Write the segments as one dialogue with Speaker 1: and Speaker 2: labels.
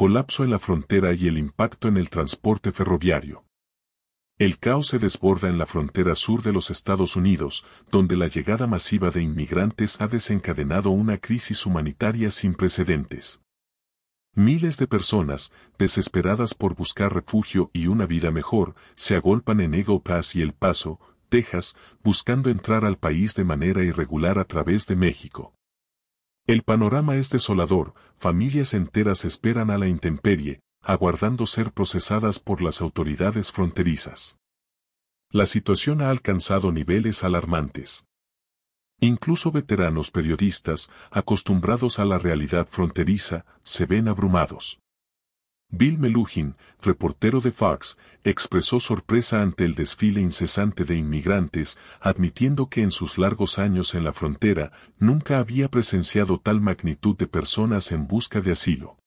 Speaker 1: colapso en la frontera y el impacto en el transporte ferroviario. El caos se desborda en la frontera sur de los Estados Unidos, donde la llegada masiva de inmigrantes ha desencadenado una crisis humanitaria sin precedentes. Miles de personas, desesperadas por buscar refugio y una vida mejor, se agolpan en Ego Pass y El Paso, Texas, buscando entrar al país de manera irregular a través de México. El panorama es desolador, familias enteras esperan a la intemperie, aguardando ser procesadas por las autoridades fronterizas. La situación ha alcanzado niveles alarmantes. Incluso veteranos periodistas, acostumbrados a la realidad fronteriza, se ven abrumados. Bill Meluhin, reportero de Fox, expresó sorpresa ante el desfile incesante de inmigrantes, admitiendo que en sus largos años en la frontera nunca había presenciado tal magnitud de personas en busca de asilo.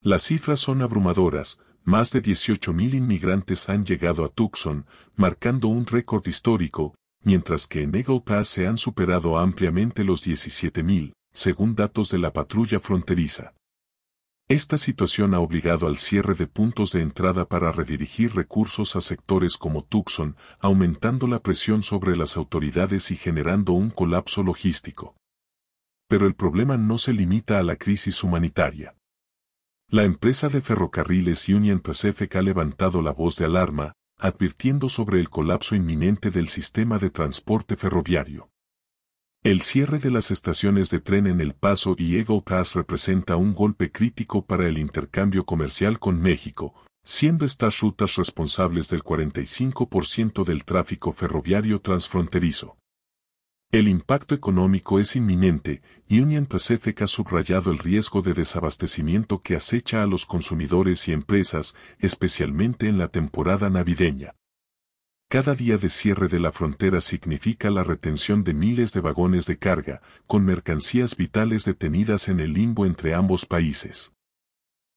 Speaker 1: Las cifras son abrumadoras, más de 18.000 inmigrantes han llegado a Tucson, marcando un récord histórico, mientras que en Eagle Pass se han superado ampliamente los 17.000, según datos de la patrulla fronteriza. Esta situación ha obligado al cierre de puntos de entrada para redirigir recursos a sectores como Tucson, aumentando la presión sobre las autoridades y generando un colapso logístico. Pero el problema no se limita a la crisis humanitaria. La empresa de ferrocarriles Union Pacific ha levantado la voz de alarma, advirtiendo sobre el colapso inminente del sistema de transporte ferroviario. El cierre de las estaciones de tren en El Paso y Ego Pass representa un golpe crítico para el intercambio comercial con México, siendo estas rutas responsables del 45% del tráfico ferroviario transfronterizo. El impacto económico es inminente, y Union Pacific ha subrayado el riesgo de desabastecimiento que acecha a los consumidores y empresas, especialmente en la temporada navideña. Cada día de cierre de la frontera significa la retención de miles de vagones de carga, con mercancías vitales detenidas en el limbo entre ambos países.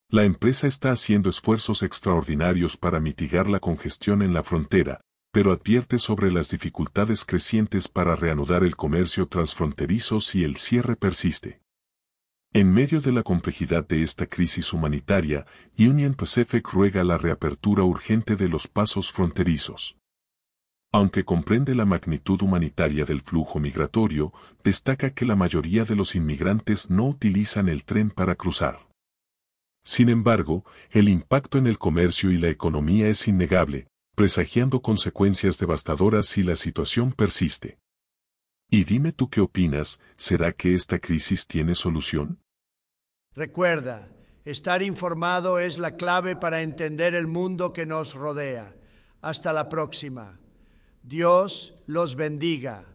Speaker 1: La empresa está haciendo esfuerzos extraordinarios para mitigar la congestión en la frontera, pero advierte sobre las dificultades crecientes para reanudar el comercio transfronterizo si el cierre persiste. En medio de la complejidad de esta crisis humanitaria, Union Pacific ruega la reapertura urgente de los pasos fronterizos. Aunque comprende la magnitud humanitaria del flujo migratorio, destaca que la mayoría de los inmigrantes no utilizan el tren para cruzar. Sin embargo, el impacto en el comercio y la economía es innegable, presagiando consecuencias devastadoras si la situación persiste. Y dime tú qué opinas, ¿será que esta crisis tiene solución? Recuerda, estar informado es la clave para entender el mundo que nos rodea. Hasta la próxima. Dios los bendiga.